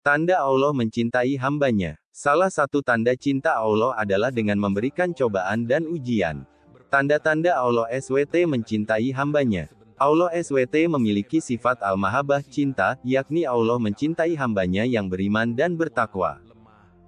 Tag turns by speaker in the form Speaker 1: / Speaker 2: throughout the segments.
Speaker 1: Tanda Allah mencintai hambanya. Salah satu tanda cinta Allah adalah dengan memberikan cobaan dan ujian. Tanda-tanda Allah SWT mencintai hambanya. Allah SWT memiliki sifat al-mahabah cinta, yakni Allah mencintai hambanya yang beriman dan bertakwa.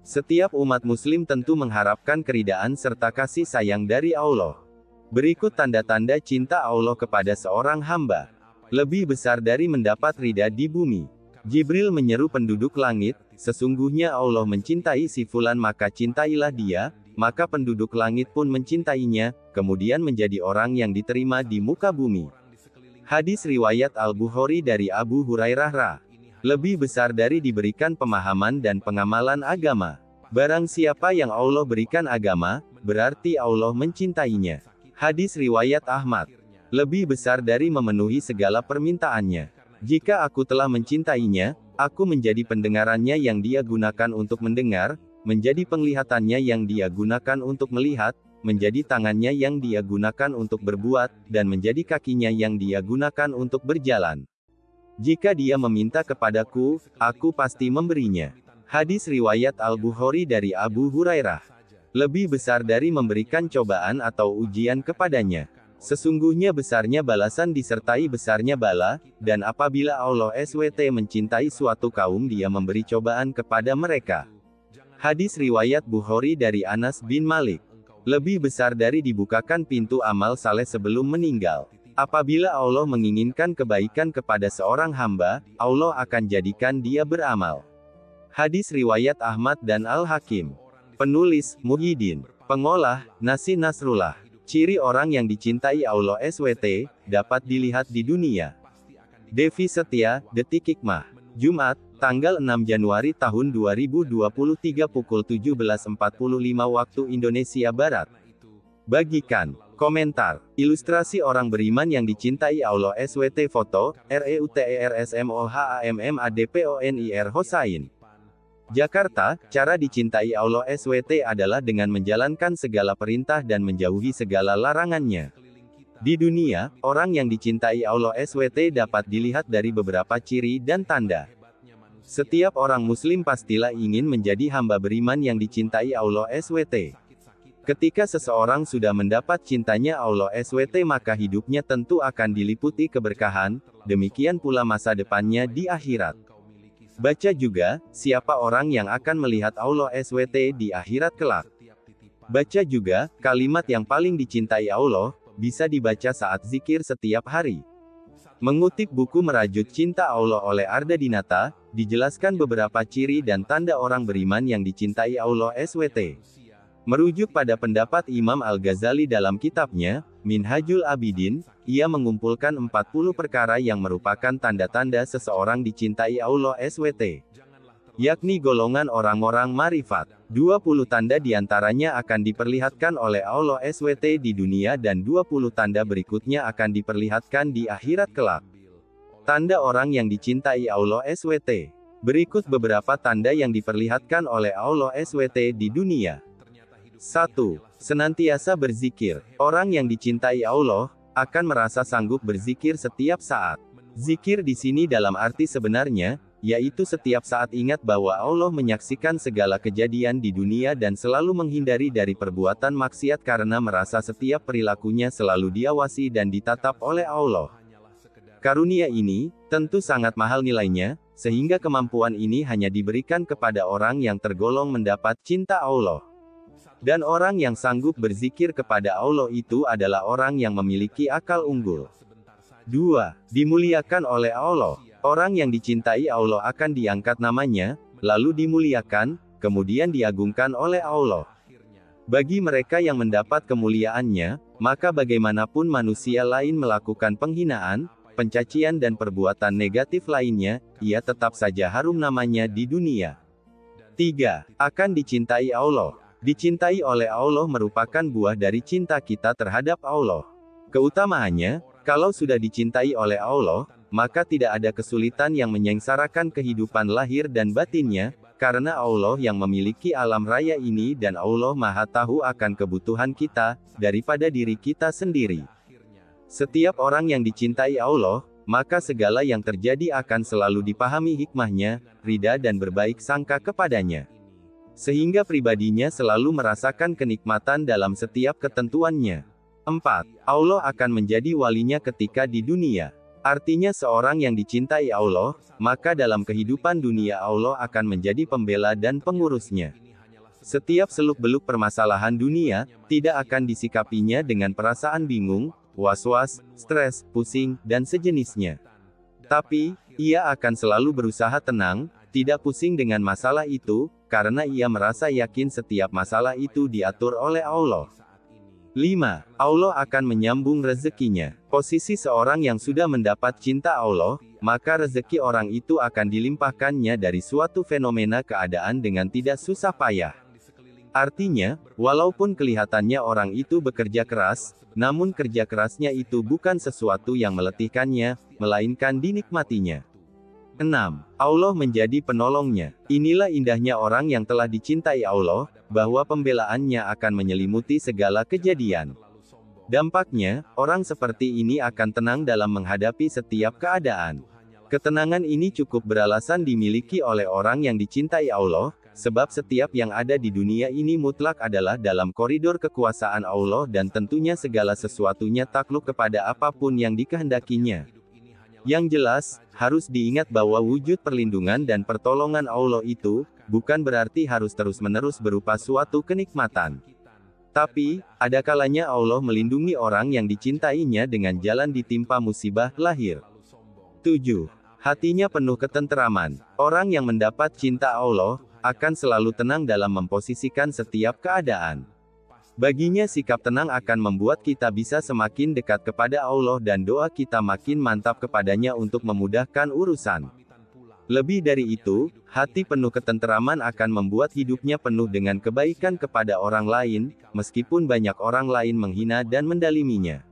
Speaker 1: Setiap umat muslim tentu mengharapkan keridaan serta kasih sayang dari Allah. Berikut tanda-tanda cinta Allah kepada seorang hamba. Lebih besar dari mendapat rida di bumi. Jibril menyeru penduduk langit, sesungguhnya Allah mencintai si fulan maka cintailah dia, maka penduduk langit pun mencintainya, kemudian menjadi orang yang diterima di muka bumi. Hadis riwayat Al-Bukhari dari Abu Hurairah Ra. Lebih besar dari diberikan pemahaman dan pengamalan agama. Barang siapa yang Allah berikan agama, berarti Allah mencintainya. Hadis riwayat Ahmad. Lebih besar dari memenuhi segala permintaannya. Jika aku telah mencintainya, aku menjadi pendengarannya yang dia gunakan untuk mendengar, menjadi penglihatannya yang dia gunakan untuk melihat, menjadi tangannya yang dia gunakan untuk berbuat, dan menjadi kakinya yang dia gunakan untuk berjalan. Jika dia meminta kepadaku, aku pasti memberinya. Hadis riwayat Al-Bukhari dari Abu Hurairah. Lebih besar dari memberikan cobaan atau ujian kepadanya. Sesungguhnya besarnya balasan disertai besarnya bala, dan apabila Allah SWT mencintai suatu kaum dia memberi cobaan kepada mereka. Hadis Riwayat Bukhari dari Anas bin Malik. Lebih besar dari dibukakan pintu amal saleh sebelum meninggal. Apabila Allah menginginkan kebaikan kepada seorang hamba, Allah akan jadikan dia beramal. Hadis Riwayat Ahmad dan Al-Hakim. Penulis, Muhyiddin. Pengolah, Nasi Nasrullah. Ciri orang yang dicintai Allah SWT, dapat dilihat di dunia. Devi Setia, Detik Hikmah. Jumat, tanggal 6 Januari tahun 2023 pukul 17.45 waktu Indonesia Barat. Bagikan, komentar, ilustrasi orang beriman yang dicintai Allah SWT foto, REUTERSMOHAMMADPONIR Hosain. Jakarta, cara dicintai Allah SWT adalah dengan menjalankan segala perintah dan menjauhi segala larangannya. Di dunia, orang yang dicintai Allah SWT dapat dilihat dari beberapa ciri dan tanda. Setiap orang muslim pastilah ingin menjadi hamba beriman yang dicintai Allah SWT. Ketika seseorang sudah mendapat cintanya Allah SWT maka hidupnya tentu akan diliputi keberkahan, demikian pula masa depannya di akhirat. Baca juga, siapa orang yang akan melihat Allah SWT di akhirat kelak. Baca juga, kalimat yang paling dicintai Allah, bisa dibaca saat zikir setiap hari. Mengutip buku Merajut Cinta Allah oleh Arda Dinata, dijelaskan beberapa ciri dan tanda orang beriman yang dicintai Allah SWT. Merujuk pada pendapat Imam Al-Ghazali dalam kitabnya, Minhajul Abidin, ia mengumpulkan 40 perkara yang merupakan tanda-tanda seseorang dicintai Allah SWT, yakni golongan orang-orang marifat. 20 tanda diantaranya akan diperlihatkan oleh Allah SWT di dunia dan 20 tanda berikutnya akan diperlihatkan di akhirat kelak. Tanda orang yang dicintai Allah SWT. Berikut beberapa tanda yang diperlihatkan oleh Allah SWT di dunia. 1. Senantiasa berzikir. Orang yang dicintai Allah akan merasa sanggup berzikir setiap saat. Zikir di sini dalam arti sebenarnya, yaitu setiap saat ingat bahwa Allah menyaksikan segala kejadian di dunia dan selalu menghindari dari perbuatan maksiat karena merasa setiap perilakunya selalu diawasi dan ditatap oleh Allah. Karunia ini, tentu sangat mahal nilainya, sehingga kemampuan ini hanya diberikan kepada orang yang tergolong mendapat cinta Allah. Dan orang yang sanggup berzikir kepada Allah itu adalah orang yang memiliki akal unggul. 2. Dimuliakan oleh Allah. Orang yang dicintai Allah akan diangkat namanya, lalu dimuliakan, kemudian diagungkan oleh Allah. Bagi mereka yang mendapat kemuliaannya, maka bagaimanapun manusia lain melakukan penghinaan, pencacian dan perbuatan negatif lainnya, ia tetap saja harum namanya di dunia. 3. Akan dicintai Allah. Dicintai oleh Allah merupakan buah dari cinta kita terhadap Allah. Keutamaannya, kalau sudah dicintai oleh Allah, maka tidak ada kesulitan yang menyengsarakan kehidupan lahir dan batinnya, karena Allah yang memiliki alam raya ini dan Allah Maha Tahu akan kebutuhan kita daripada diri kita sendiri. Setiap orang yang dicintai Allah, maka segala yang terjadi akan selalu dipahami hikmahnya, rida dan berbaik sangka kepadanya sehingga pribadinya selalu merasakan kenikmatan dalam setiap ketentuannya. 4. Allah akan menjadi walinya ketika di dunia. Artinya seorang yang dicintai Allah, maka dalam kehidupan dunia Allah akan menjadi pembela dan pengurusnya. Setiap seluk-beluk permasalahan dunia, tidak akan disikapinya dengan perasaan bingung, was-was, stres, pusing, dan sejenisnya. Tapi, ia akan selalu berusaha tenang, tidak pusing dengan masalah itu, karena ia merasa yakin setiap masalah itu diatur oleh Allah. 5. Allah akan menyambung rezekinya. Posisi seorang yang sudah mendapat cinta Allah, maka rezeki orang itu akan dilimpahkannya dari suatu fenomena keadaan dengan tidak susah payah. Artinya, walaupun kelihatannya orang itu bekerja keras, namun kerja kerasnya itu bukan sesuatu yang meletihkannya, melainkan dinikmatinya. 6. Allah menjadi penolongnya. Inilah indahnya orang yang telah dicintai Allah, bahwa pembelaannya akan menyelimuti segala kejadian. Dampaknya, orang seperti ini akan tenang dalam menghadapi setiap keadaan. Ketenangan ini cukup beralasan dimiliki oleh orang yang dicintai Allah, sebab setiap yang ada di dunia ini mutlak adalah dalam koridor kekuasaan Allah dan tentunya segala sesuatunya takluk kepada apapun yang dikehendakinya. Yang jelas, harus diingat bahwa wujud perlindungan dan pertolongan Allah itu, bukan berarti harus terus-menerus berupa suatu kenikmatan. Tapi, ada kalanya Allah melindungi orang yang dicintainya dengan jalan ditimpa musibah lahir. 7. Hatinya penuh ketenteraman. Orang yang mendapat cinta Allah, akan selalu tenang dalam memposisikan setiap keadaan. Baginya sikap tenang akan membuat kita bisa semakin dekat kepada Allah dan doa kita makin mantap kepadanya untuk memudahkan urusan. Lebih dari itu, hati penuh ketenteraman akan membuat hidupnya penuh dengan kebaikan kepada orang lain, meskipun banyak orang lain menghina dan mendaliminya.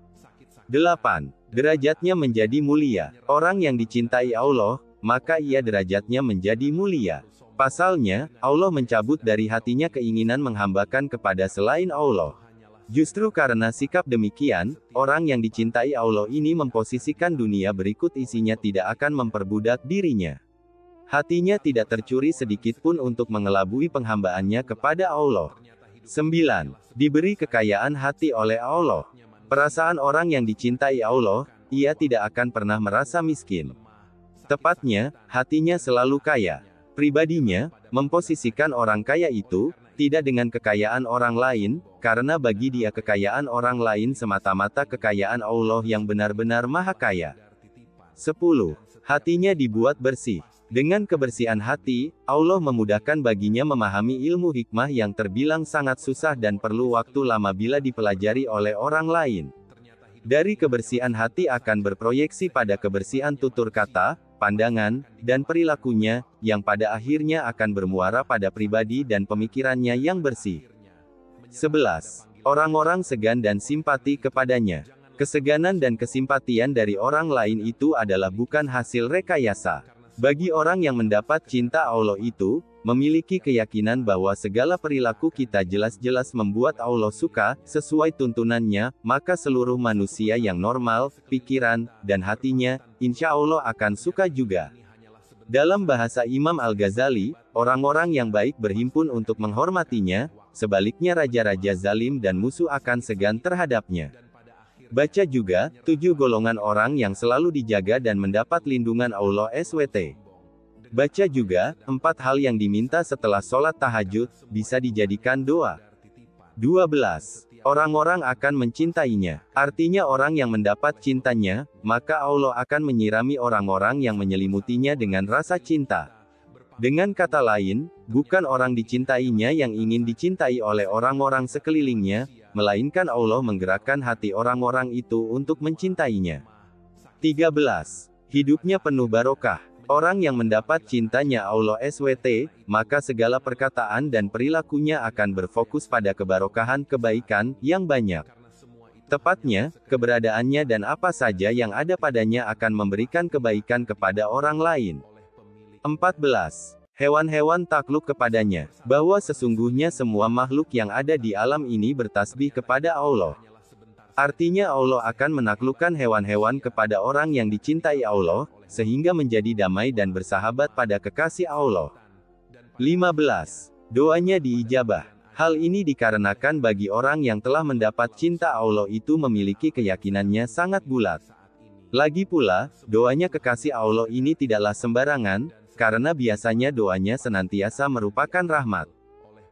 Speaker 1: 8. Derajatnya menjadi mulia. Orang yang dicintai Allah, maka ia derajatnya menjadi mulia. Pasalnya, Allah mencabut dari hatinya keinginan menghambakan kepada selain Allah. Justru karena sikap demikian, orang yang dicintai Allah ini memposisikan dunia berikut isinya tidak akan memperbudak dirinya. Hatinya tidak tercuri sedikit pun untuk mengelabui penghambaannya kepada Allah. 9. Diberi kekayaan hati oleh Allah. Perasaan orang yang dicintai Allah, ia tidak akan pernah merasa miskin. Tepatnya, hatinya selalu kaya. Pribadinya, memposisikan orang kaya itu, tidak dengan kekayaan orang lain, karena bagi dia kekayaan orang lain semata-mata kekayaan Allah yang benar-benar maha kaya. 10. Hatinya dibuat bersih. Dengan kebersihan hati, Allah memudahkan baginya memahami ilmu hikmah yang terbilang sangat susah dan perlu waktu lama bila dipelajari oleh orang lain. Dari kebersihan hati akan berproyeksi pada kebersihan tutur kata, pandangan, dan perilakunya, yang pada akhirnya akan bermuara pada pribadi dan pemikirannya yang bersih. 11. Orang-orang segan dan simpati kepadanya. Keseganan dan kesimpatian dari orang lain itu adalah bukan hasil rekayasa. Bagi orang yang mendapat cinta Allah itu, memiliki keyakinan bahwa segala perilaku kita jelas-jelas membuat Allah suka, sesuai tuntunannya, maka seluruh manusia yang normal, pikiran, dan hatinya, insya Allah akan suka juga. Dalam bahasa Imam Al-Ghazali, orang-orang yang baik berhimpun untuk menghormatinya, sebaliknya raja-raja zalim dan musuh akan segan terhadapnya. Baca juga, tujuh golongan orang yang selalu dijaga dan mendapat lindungan Allah SWT. Baca juga, empat hal yang diminta setelah sholat tahajud, bisa dijadikan doa. 12. Orang-orang akan mencintainya. Artinya orang yang mendapat cintanya, maka Allah akan menyirami orang-orang yang menyelimutinya dengan rasa cinta. Dengan kata lain, bukan orang dicintainya yang ingin dicintai oleh orang-orang sekelilingnya, melainkan Allah menggerakkan hati orang-orang itu untuk mencintainya. 13. Hidupnya penuh barokah. Orang yang mendapat cintanya Allah SWT, maka segala perkataan dan perilakunya akan berfokus pada kebarokahan kebaikan yang banyak. Tepatnya, keberadaannya dan apa saja yang ada padanya akan memberikan kebaikan kepada orang lain. 14. Hewan-hewan takluk kepadanya, bahwa sesungguhnya semua makhluk yang ada di alam ini bertasbih kepada Allah. Artinya Allah akan menaklukkan hewan-hewan kepada orang yang dicintai Allah, sehingga menjadi damai dan bersahabat pada kekasih Allah. 15. Doanya diijabah. Hal ini dikarenakan bagi orang yang telah mendapat cinta Allah itu memiliki keyakinannya sangat bulat. Lagi pula, doanya kekasih Allah ini tidaklah sembarangan, karena biasanya doanya senantiasa merupakan rahmat.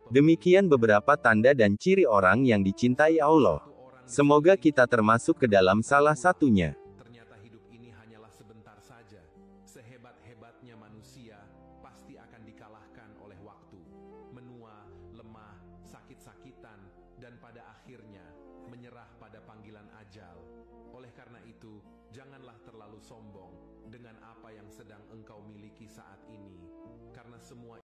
Speaker 1: Demikian beberapa tanda dan ciri orang yang dicintai Allah. Semoga kita termasuk ke dalam salah satunya. Ternyata hidup ini hanyalah sebentar saja. Sehebat-hebatnya manusia, pasti akan dikalahkan oleh waktu. Menua, lemah, sakit-sakitan, dan pada akhirnya menyerah pada panggilan ajal. Oleh karena itu, janganlah terlalu sombong dengan apa yang sedang engkau miliki saat ini, karena semua